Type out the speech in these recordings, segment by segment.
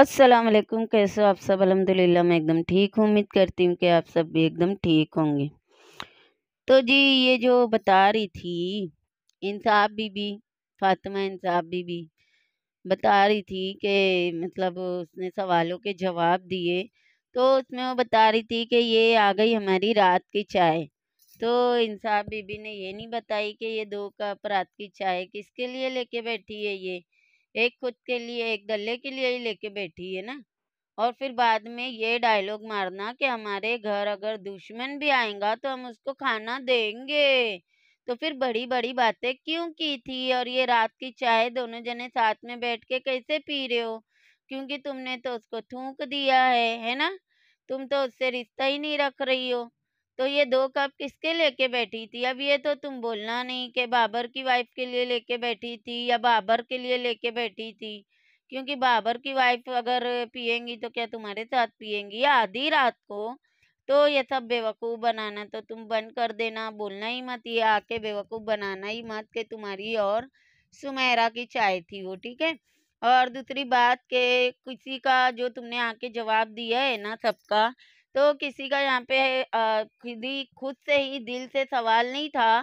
अस्सलाम वालेकुम कैसे हो आप सब अलहमदिल्ला मैं एकदम ठीक हूँ उम्मीद करती हूँ कि आप सब भी एकदम ठीक होंगे तो जी ये जो बता रही थी इंसाफ बीबी फातिमा इंसाफ बीबी बता रही थी कि मतलब उसने सवालों के जवाब दिए तो उसमें वो बता रही थी कि ये आ गई हमारी रात की चाय तो इंसाफ बीबी ने ये नहीं बताई कि ये दो कप रात की चाय किसके लिए लेके बैठी है ये एक खुद के लिए एक गले के लिए ही लेके बैठी है ना और फिर बाद में ये डायलॉग मारना कि हमारे घर अगर दुश्मन भी आएगा तो हम उसको खाना देंगे तो फिर बड़ी बड़ी बातें क्यों की थी और ये रात की चाय दोनों जने साथ में बैठ के कैसे पी रहे हो क्योंकि तुमने तो उसको थूक दिया है है ना तुम तो उससे रिश्ता ही नहीं रख रही हो तो ये दो कप किसके लेके बैठी थी अब ये तो तुम बोलना नहीं कि बाबर की वाइफ के लिए लेके बैठी थी या बाबर के लिए लेके बैठी थी क्योंकि बाबर की वाइफ अगर पियेंगी तो क्या तुम्हारे साथ पियेंगी या आधी रात को तो ये सब बेवकूफ़ बनाना तो तुम बंद कर देना बोलना ही मत ये आके बेवकूफ़ बनाना ही मत कि तुम्हारी और सुमेरा की चाय थी वो ठीक है और दूसरी बात के किसी का जो तुमने आके जवाब दिया है ना सबका तो किसी का यहाँ पे खुद ही खुद से ही दिल से सवाल नहीं था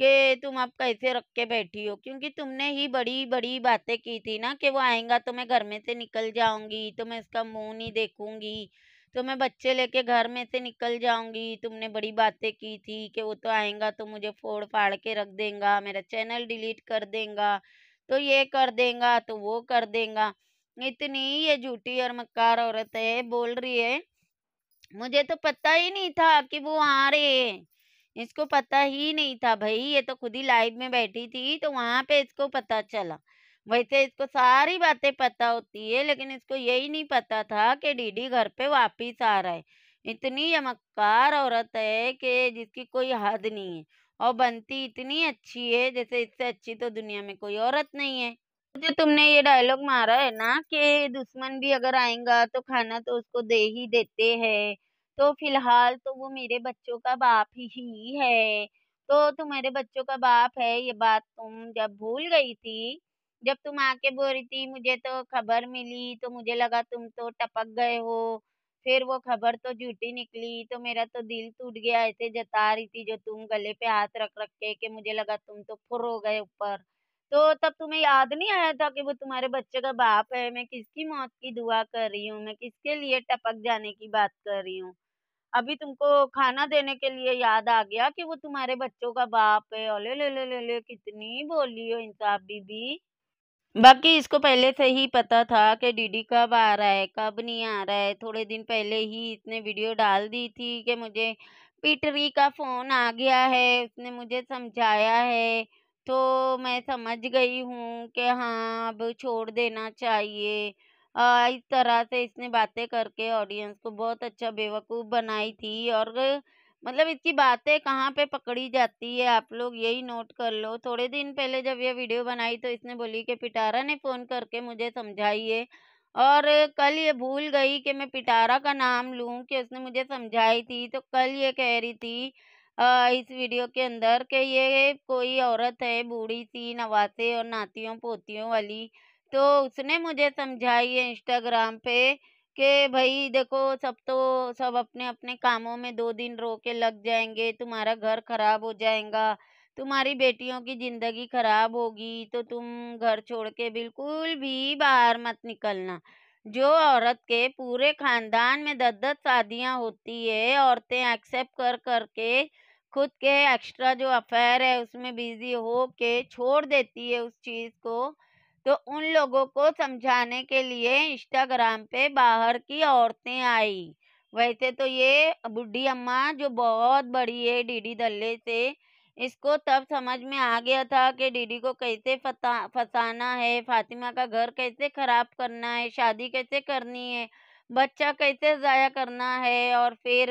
कि तुम आप कैसे रख के बैठी हो क्योंकि तुमने ही बड़ी बड़ी बातें की थी ना कि वो आएगा तो मैं घर में से निकल जाऊंगी तो मैं उसका मुंह नहीं देखूंगी तो मैं बच्चे लेके घर में से निकल जाऊंगी तुमने बड़ी बातें की थी कि वो तो आएगा तो मुझे फोड़ फाड़ के रख देगा मेरा चैनल डिलीट कर देगा तो ये कर देगा तो वो कर देगा इतनी ये झूठी और मक्कार औरत है बोल रही है मुझे तो पता ही नहीं था कि वो आ रहे हैं इसको पता ही नहीं था भाई ये तो खुद ही लाइव में बैठी थी तो वहाँ पे इसको पता चला वैसे इसको सारी बातें पता होती है लेकिन इसको यही नहीं पता था कि डीडी घर पे वापिस आ रहा है इतनी चमककार औरत है कि जिसकी कोई हद नहीं है और बनती इतनी अच्छी है जैसे इससे अच्छी तो दुनिया में कोई औरत नहीं है जो तुमने ये डायलॉग मारा है ना कि दुश्मन भी अगर आएगा तो खाना तो उसको दे ही देते हैं तो फिलहाल तो वो मेरे बच्चों का बाप ही है तो तुम्हारे बच्चों का बाप है ये बात तुम जब भूल गई थी जब तुम आके बोल रही थी मुझे तो खबर मिली तो मुझे लगा तुम तो टपक गए हो फिर वो खबर तो झूठी निकली तो मेरा तो दिल टूट गया ऐसे जता रही थी जो तुम गले पे हाथ रख रख के कि मुझे लगा तुम तो फुर हो गए ऊपर तो तब तुम्हें याद नहीं आया था कि वो तुम्हारे बच्चे का बाप है मैं किसकी मौत की दुआ कर रही हूँ मैं किसके लिए टपक जाने की बात कर रही हूँ अभी तुमको खाना देने के लिए याद आ गया कि वो तुम्हारे बच्चों का बाप है ओले ले ले ले ले कितनी बोली हो इंसाफ बीबी बाकी इसको पहले से ही पता था कि डीडी कब आ रहा है कब नहीं आ रहा है थोड़े दिन पहले ही इसने वीडियो डाल दी थी कि मुझे पीटरी का फ़ोन आ गया है उसने मुझे समझाया है तो मैं समझ गई हूँ कि हाँ अब छोड़ देना चाहिए इस तरह से इसने बातें करके ऑडियंस को बहुत अच्छा बेवकूफ़ बनाई थी और मतलब इसकी बातें कहाँ पे पकड़ी जाती है आप लोग यही नोट कर लो थोड़े दिन पहले जब यह वीडियो बनाई तो इसने बोली कि पिटारा ने फ़ोन करके मुझे समझाइए और कल ये भूल गई कि मैं पिटारा का नाम लूँ कि उसने मुझे समझाई थी तो कल ये कह रही थी आ, इस वीडियो के अंदर कि ये कोई औरत है बूढ़ी सी नवासे और नातियों पोतियों वाली तो उसने मुझे समझाई है इंस्टाग्राम पे कि भाई देखो सब तो सब अपने अपने कामों में दो दिन रो के लग जाएंगे तुम्हारा घर खराब हो जाएगा तुम्हारी बेटियों की ज़िंदगी खराब होगी तो तुम घर छोड़ के बिल्कुल भी बाहर मत निकलना जो औरत के पूरे खानदान में दस दस शादियाँ होती है औरतें एक्सेप्ट कर करके खुद के एक्स्ट्रा जो अफेयर है उसमें बिजी हो के छोड़ देती है उस चीज़ को तो उन लोगों को समझाने के लिए इंस्टाग्राम पे बाहर की औरतें आई वैसे तो ये बुढ़ी अम्मा जो बहुत बड़ी है डीडी दल्ले से इसको तब समझ में आ गया था कि डीडी को कैसे फसा फसाना है फातिमा का घर कैसे ख़राब करना है शादी कैसे करनी है बच्चा कैसे ज़ाया करना है और फिर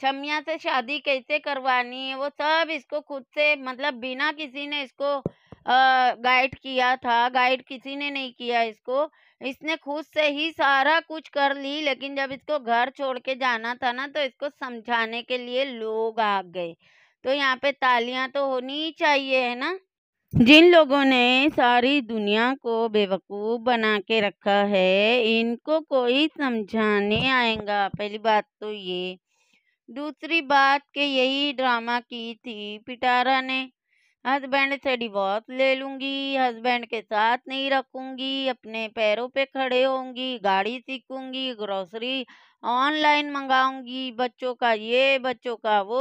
छमिया से शादी कैसे करवानी है वो सब इसको खुद से मतलब बिना किसी ने इसको गाइड किया था गाइड किसी ने नहीं किया इसको इसने खुद से ही सारा कुछ कर ली लेकिन जब इसको घर छोड़ के जाना था ना तो इसको समझाने के लिए लोग आ गए तो यहाँ पे तालियां तो होनी ही चाहिए है ना जिन लोगों ने सारी दुनिया को बेवकूफ़ बना के रखा है इनको कोई समझाने आएगा पहली बात तो ये दूसरी बात के यही ड्रामा की थी पिटारा ने हस्बैंड से डिवोर्स ले लूँगी हस्बैंड के साथ नहीं रखूँगी अपने पैरों पे खड़े होंगी गाड़ी सीखूँगी ग्रोसरी ऑनलाइन मंगाऊँगी बच्चों का ये बच्चों का वो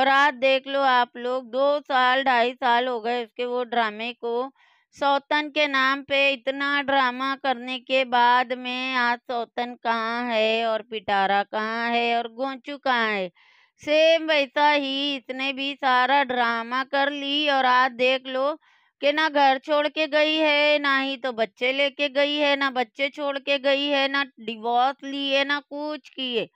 और आज देख लो आप लोग दो साल ढाई साल हो गए उसके वो ड्रामे को सौतन के नाम पे इतना ड्रामा करने के बाद में आज सौतन कहाँ है और पिटारा कहाँ है और गोंचू कहाँ है सेम वैसा ही इसने भी सारा ड्रामा कर ली और आज देख लो कि ना घर छोड़ के गई है ना ही तो बच्चे लेके गई है ना बच्चे छोड़ के गई है ना डिवोर्स लिए ना कुछ किए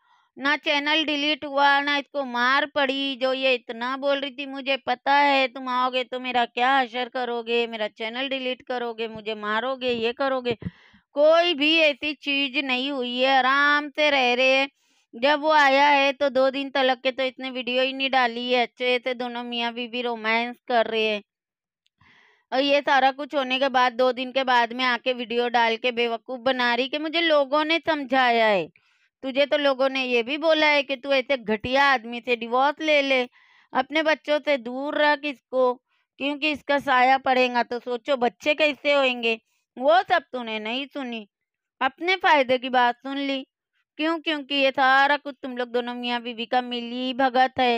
ना चैनल डिलीट हुआ ना इसको मार पड़ी जो ये इतना बोल रही थी मुझे पता है तुम आओगे तो मेरा क्या असर करोगे मेरा चैनल डिलीट करोगे मुझे मारोगे ये करोगे कोई भी ऐसी चीज नहीं हुई है आराम से रह रहे हैं जब वो आया है तो दो दिन तलक के तो इतने वीडियो ही नहीं डाली है अच्छे से दोनों मियाँ बीबी रोमांस कर रहे हैं और ये सारा कुछ होने के बाद दो दिन के बाद में आके वीडियो डाल के बेवकूफ़ बना रही कि मुझे लोगों ने समझाया है तुझे तो लोगों ने ये भी बोला है कि तू ऐसे घटिया आदमी से डिवोर्स ले ले अपने बच्चों से दूर रख इसको क्योंकि इसका साया पड़ेगा तो सोचो बच्चे कैसे होंगे वो सब तूने नहीं सुनी अपने फायदे की बात सुन ली क्यों क्योंकि ये सारा कुछ तुम लोग दोनों मियाँ बीवी का मिली भगत है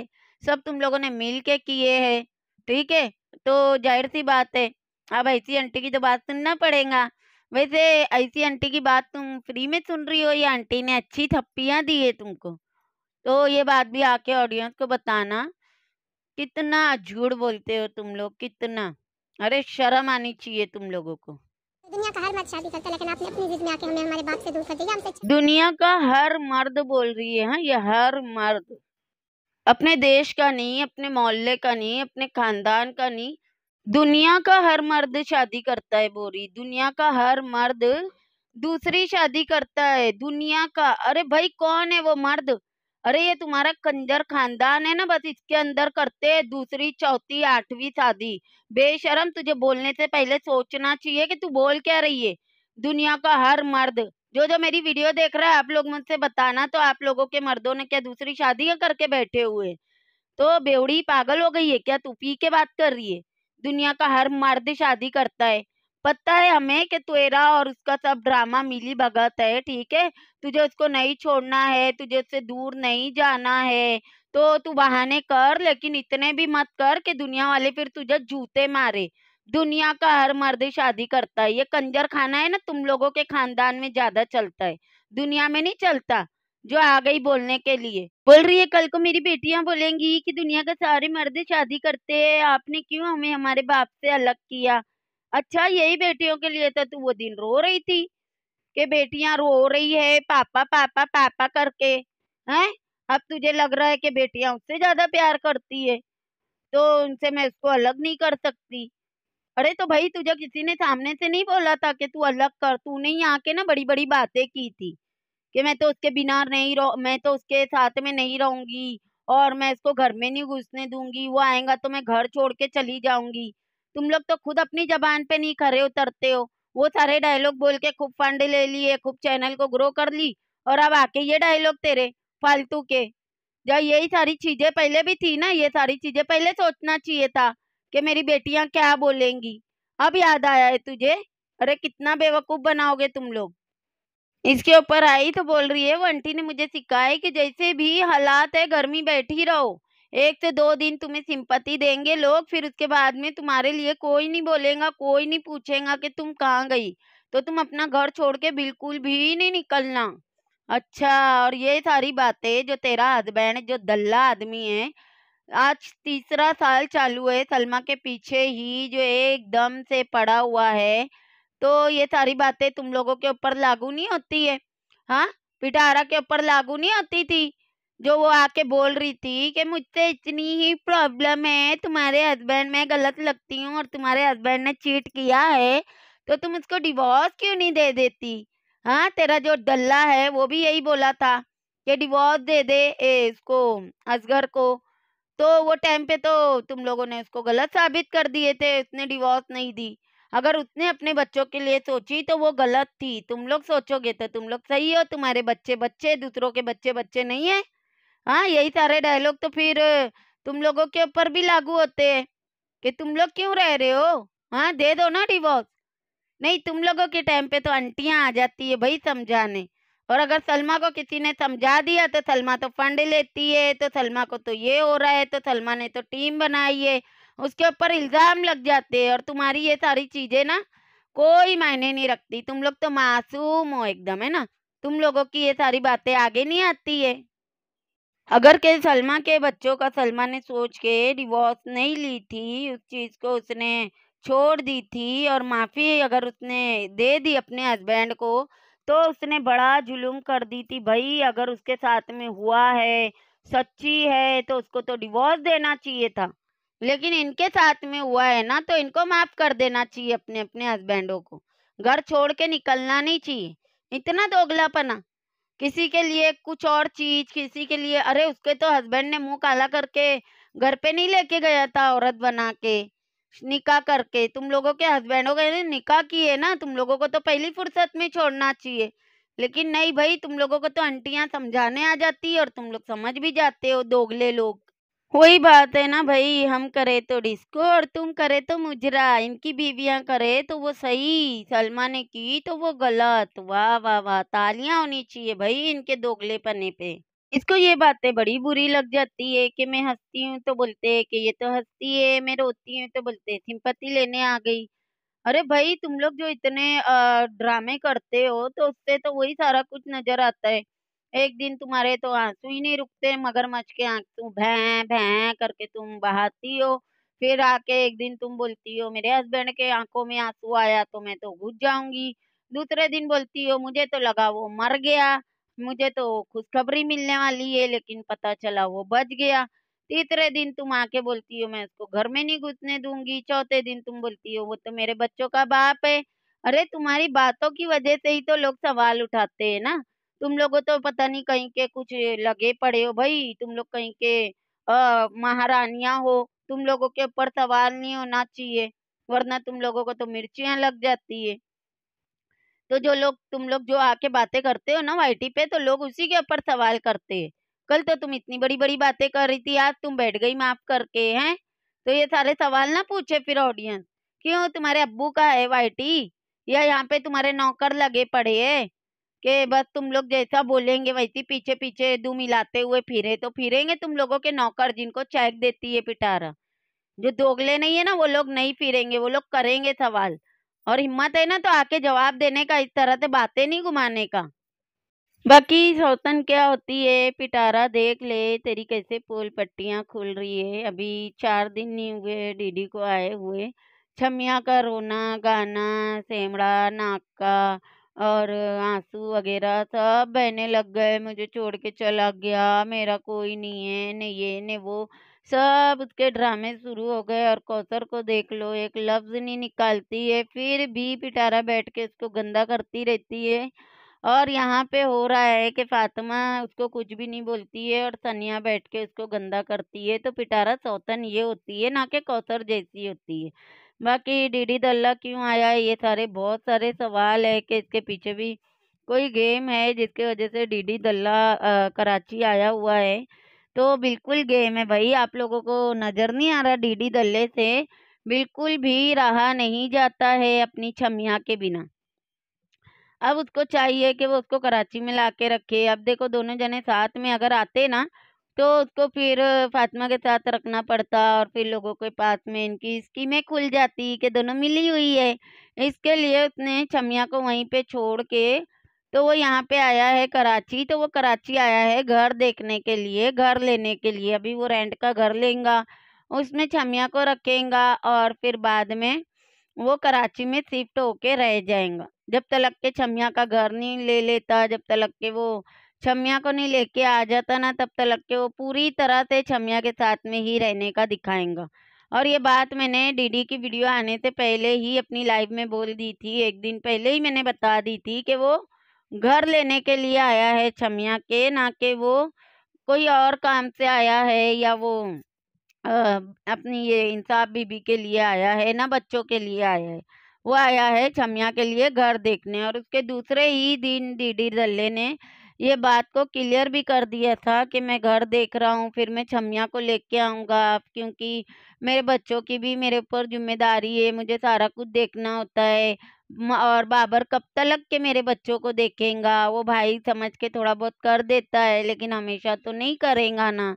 सब तुम लोगों ने मिल के किए है ठीक है तो जाहिर सी बात है अब ऐसी आंटी की तो बात सुनना पड़ेगा वैसे ऐसी आंटी की बात तुम फ्री में सुन रही हो या आंटी ने अच्छी थप्पियाँ दी है तुमको तो ये बात भी आके ऑडियंस को बताना कितना झूठ बोलते हो तुम लोग कितना अरे शर्म आनी चाहिए तुम लोगों को दुनिया का हर मर्द शादी करता है लेकिन आपने अपनी जिद में आके हमें हमारे बाप से दूर कर दिया हमसे अच्छा- दुनिया का हर मर्द बोल रही है हाँ ये हर मर्द अपने देश का नहीं अपने मोहल्ले का नहीं अपने खानदान का नहीं दुनिया का हर मर्द शादी करता है बोरी दुनिया का हर मर्द दूसरी शादी करता है दुनिया का अरे भाई कौन है वो मर्द अरे ये तुम्हारा कंजर खानदान है ना बस इसके अंदर करते है दूसरी चौथी आठवीं शादी बेशरम तुझे बोलने से पहले सोचना चाहिए कि तू बोल क्या रही है दुनिया का हर मर्द जो जो मेरी वीडियो देख रहा है आप लोग मुझसे बताना तो आप लोगों के मर्दों ने क्या दूसरी शादी करके बैठे हुए तो बेवड़ी पागल हो गई है क्या तू पी के बात कर रही है दुनिया का हर मर्द शादी करता है पता है हमें कि तेरा और उसका सब ड्रामा मिली भगत है ठीक है तुझे उसको नहीं छोड़ना है तुझे उससे दूर नहीं जाना है तो तू बहाने कर लेकिन इतने भी मत कर कि दुनिया वाले फिर तुझे जूते मारे दुनिया का हर मर्द शादी करता है ये कंजर खाना है ना तुम लोगों के खानदान में ज्यादा चलता है दुनिया में नहीं चलता जो आ गई बोलने के लिए बोल रही है कल को मेरी बेटियां बोलेंगी कि दुनिया के सारे मर्द शादी करते हैं आपने क्यों हमें हमारे बाप से अलग किया अच्छा यही बेटियों के लिए तो तू वो दिन रो रही थी कि बेटियां रो रही है पापा पापा पापा करके हैं अब तुझे लग रहा है कि बेटियां उससे ज्यादा प्यार करती है तो उनसे मैं उसको अलग नहीं कर सकती अरे तो भाई तुझे किसी ने सामने से नहीं बोला था कि तू अलग कर तूने ही आके ना बड़ी बड़ी बातें की थी कि मैं तो उसके बिना नहीं रह मैं तो उसके साथ में नहीं रहूंगी और मैं इसको घर में नहीं घुसने दूंगी वो आएगा तो मैं घर छोड़ के चली जाऊंगी तुम लोग तो खुद अपनी जबान पे नहीं खरे उतरते हो वो सारे डायलॉग बोल के खूब फंड ले लिए खूब चैनल को ग्रो कर ली और अब आके ये डायलॉग तेरे फालतू के जब यही सारी चीजें पहले भी थी ना ये सारी चीजें पहले सोचना चाहिए था कि मेरी बेटियां क्या बोलेंगी अब याद आया है तुझे अरे कितना बेवकूफ बनाओगे तुम लोग इसके ऊपर आई तो बोल रही है वो आंटी ने मुझे सिखाया कि जैसे भी हालात है घर में बैठी रहो एक से दो दिन तुम्हें सिंपत्ति देंगे लोग फिर उसके बाद में तुम्हारे लिए कोई नहीं बोलेगा कोई नहीं पूछेगा कि तुम कहाँ गई तो तुम अपना घर छोड़ के बिल्कुल भी नहीं निकलना अच्छा और ये सारी बातें जो तेरा हस्बैंड जो दल्ला आदमी है आज तीसरा साल चालू है सलमा के पीछे ही जो एकदम से पड़ा हुआ है तो ये सारी बातें तुम लोगों के ऊपर लागू नहीं होती है हाँ पिटारा के ऊपर लागू नहीं होती थी जो वो आके बोल रही थी कि मुझसे इतनी ही प्रॉब्लम है तुम्हारे हस्बैंड मैं गलत लगती हूँ और तुम्हारे हस्बैंड ने चीट किया है तो तुम उसको डिवोर्स क्यों नहीं दे देती हाँ तेरा जो डल्ला है वो भी यही बोला था कि डिवोर्स दे दे ए, इसको असगर को तो वो टाइम पे तो तुम लोगों ने उसको गलत साबित कर दिए थे उसने डिवोर्स नहीं दी अगर उसने अपने बच्चों के लिए सोची तो वो गलत थी तुम लोग सोचोगे तो तुम लोग सही हो तुम्हारे बच्चे बच्चे दूसरों के बच्चे बच्चे नहीं है हाँ यही सारे डायलॉग तो फिर तुम लोगों के ऊपर भी लागू होते हैं कि तुम लोग क्यों रह रहे हो हाँ दे दो ना डिवोर्स नहीं तुम लोगों के टाइम पे तो आंटियाँ आ जाती है भाई समझाने और अगर सलमा को किसी ने समझा दिया तो सलमा तो फंड लेती है तो सलमा को तो ये हो रहा है तो सलमा ने तो टीम बनाई है उसके ऊपर इल्ज़ाम लग जाते हैं और तुम्हारी ये सारी चीज़ें ना कोई मायने नहीं रखती तुम लोग तो मासूम हो एकदम है ना तुम लोगों की ये सारी बातें आगे नहीं आती है अगर के सलमा के बच्चों का सलमा ने सोच के डिवोर्स नहीं ली थी उस चीज़ को उसने छोड़ दी थी और माफ़ी अगर उसने दे दी अपने हस्बैंड को तो उसने बड़ा जुलूम कर दी थी भाई अगर उसके साथ में हुआ है सच्ची है तो उसको तो डिवोर्स देना चाहिए था लेकिन इनके साथ में हुआ है ना तो इनको माफ़ कर देना चाहिए अपने अपने हस्बैंडों को घर छोड़ के निकलना नहीं चाहिए इतना दोगलापना किसी के लिए कुछ और चीज किसी के लिए अरे उसके तो हस्बैंड ने मुंह काला करके घर पे नहीं लेके गया था औरत बना के निकाह करके तुम लोगों के हस्बैंडों के निकाह किए ना तुम लोगों को तो पहली फुर्सत में छोड़ना चाहिए लेकिन नहीं भाई तुम लोगों को तो आंटियां समझाने आ जाती है और तुम लोग समझ भी जाते हो दोगले लोग वही बात है ना भाई हम करे तो डिस्को और तुम करे तो मुजरा इनकी बीवियां करे तो वो सही सलमा ने की तो वो गलत वाह वाह वाह तालियां होनी चाहिए भाई इनके दोगले पने पे इसको ये बातें बड़ी बुरी लग जाती है कि मैं हंसती हूँ तो बोलते है कि ये तो हंसती है मैं रोती हूँ तो बोलते है लेने आ गई अरे भाई तुम लोग जो इतने ड्रामे करते हो तो उससे तो वही सारा कुछ नजर आता है एक दिन तुम्हारे तो आंसू ही नहीं रुकते मगरमच्छ के आंसू भैं भैं करके तुम बहाती हो फिर आके एक दिन तुम बोलती हो मेरे हस्बैंड के आंखों में आंसू आया तो मैं तो घुस जाऊंगी दूसरे दिन बोलती हो मुझे तो लगा वो मर गया मुझे तो खुशखबरी मिलने वाली है लेकिन पता चला वो बच गया तीसरे दिन तुम आके बोलती हो मैं उसको घर में नहीं घुसने दूंगी चौथे दिन तुम बोलती हो वो तो मेरे बच्चों का बाप है अरे तुम्हारी बातों की वजह से ही तो लोग सवाल उठाते हैं ना तुम लोगों तो पता नहीं कहीं के कुछ लगे पड़े हो भाई तुम लोग कहीं के महारानिया हो तुम लोगों के ऊपर सवाल नहीं होना चाहिए वरना तुम लोगों को तो मिर्चियां लग जाती है तो जो लोग तुम लोग जो आके बातें करते हो ना वाईटी पे तो लोग उसी के ऊपर सवाल करते हैं कल तो तुम इतनी बड़ी बड़ी बातें कर रही थी आज तुम बैठ गई माफ करके हैं तो ये सारे सवाल ना पूछे फिर ऑडियंस क्यों तुम्हारे अब्बू का है वाइटी या यहाँ पे तुम्हारे नौकर लगे पड़े है कि बस तुम लोग जैसा बोलेंगे वैसी पीछे पीछे दू मिलाते हुए फिरे तो फिरेंगे तुम लोगों के नौकर जिनको चेक देती है पिटारा जो दोगले नहीं है ना वो लोग नहीं फिरेंगे वो लोग करेंगे सवाल और हिम्मत है ना तो आके जवाब देने का इस तरह से बातें नहीं घुमाने का बाकी सौतन क्या होती है पिटारा देख ले तेरी कैसे पोल पट्टियाँ खुल रही है अभी चार दिन नहीं हुए डीडी को आए हुए छमिया का रोना गाना सेमड़ा नाक का और आंसू वगैरह सब बहने लग गए मुझे छोड़ के चला गया मेरा कोई नहीं है न ये न वो सब उसके ड्रामे शुरू हो गए और कौसर को देख लो एक लफ्ज़ नहीं निकालती है फिर भी पिटारा बैठ के उसको गंदा करती रहती है और यहाँ पे हो रहा है कि फातिमा उसको कुछ भी नहीं बोलती है और सनिया बैठ के उसको गंदा करती है तो पिटारा सौतन ये होती है ना कि कौसर जैसी होती है बाकी डीडी दल्ला क्यों आया ये सारे बहुत सारे सवाल है कि इसके पीछे भी कोई गेम है जिसके वजह से डीडी दल्ला आ, कराची आया हुआ है तो बिल्कुल गेम है भाई आप लोगों को नज़र नहीं आ रहा डीडी दल्ले से बिल्कुल भी रहा नहीं जाता है अपनी छमिया के बिना अब उसको चाहिए कि वो उसको कराची में ला के रखे अब देखो दोनों जने साथ में अगर आते ना तो उसको फिर फातिमा के साथ रखना पड़ता और फिर लोगों के पास में इनकी स्कीमें खुल जाती कि दोनों मिली हुई है इसके लिए उसने छमिया को वहीं पे छोड़ के तो वो यहाँ पे आया है कराची तो वो कराची आया है घर देखने के लिए घर लेने के लिए अभी वो रेंट का घर लेगा उसमें छमिया को रखेगा और फिर बाद में वो कराची में शिफ्ट होके रह जाएगा जब तलक के छमिया का घर नहीं ले लेता जब तलक के वो छमिया को नहीं लेके आ जाता ना तब तक के वो पूरी तरह से छमिया के साथ में ही रहने का दिखाएंगा और ये बात मैंने डीडी की वीडियो आने से पहले ही अपनी लाइव में बोल दी थी एक दिन पहले ही मैंने बता दी थी कि वो घर लेने के लिए आया है छमिया के ना कि वो कोई और काम से आया है या वो आ, अपनी ये इंसाफ बीबी के लिए आया है ना बच्चों के लिए आया है वो आया है छमिया के लिए घर देखने और उसके दूसरे ही दिन डीडी डी ने ये बात को तो क्लियर भी कर दिया था कि मैं घर देख रहा हूँ फिर मैं छमिया को लेके आऊँगा क्योंकि मेरे बच्चों की भी मेरे ऊपर जिम्मेदारी है मुझे सारा कुछ देखना होता है और बाबर कब तक के मेरे बच्चों को देखेगा वो भाई समझ के थोड़ा बहुत कर देता है लेकिन हमेशा तो नहीं करेगा ना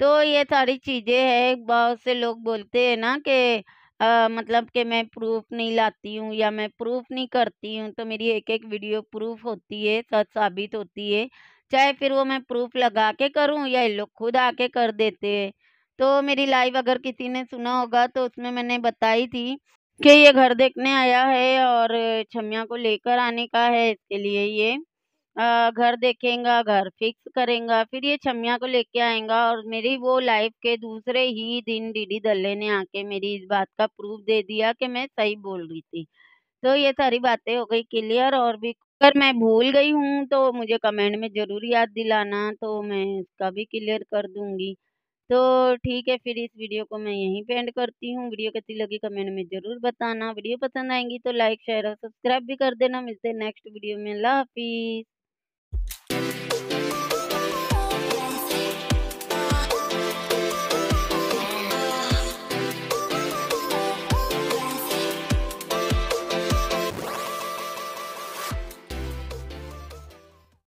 तो ये सारी चीज़ें है बहुत से लोग बोलते हैं ना कि आ, मतलब कि मैं प्रूफ नहीं लाती हूँ या मैं प्रूफ नहीं करती हूँ तो मेरी एक एक वीडियो प्रूफ होती है सच साबित होती है चाहे फिर वो मैं प्रूफ लगा के करूँ या लोग खुद आके कर देते हैं तो मेरी लाइव अगर किसी ने सुना होगा तो उसमें मैंने बताई थी कि ये घर देखने आया है और छमिया को लेकर आने का है इसके लिए ये घर देखेगा घर फिक्स करेगा फिर ये छमिया को लेके आएगा और मेरी वो लाइफ के दूसरे ही दिन डीडी दल्ले ने आके मेरी इस बात का प्रूफ दे दिया कि मैं सही बोल रही थी तो ये सारी बातें हो गई क्लियर और भी अगर मैं भूल गई हूँ तो मुझे कमेंट में ज़रूर याद दिलाना तो मैं इसका भी क्लियर कर दूँगी तो ठीक है फिर इस वीडियो को मैं यहीं पे एंड करती हूँ वीडियो कैसी लगी कमेंट में ज़रूर बताना वीडियो पसंद आएंगी तो लाइक शेयर और सब्सक्राइब भी कर देना मिलते हैं नेक्स्ट वीडियो में अल्लाह हाफिज़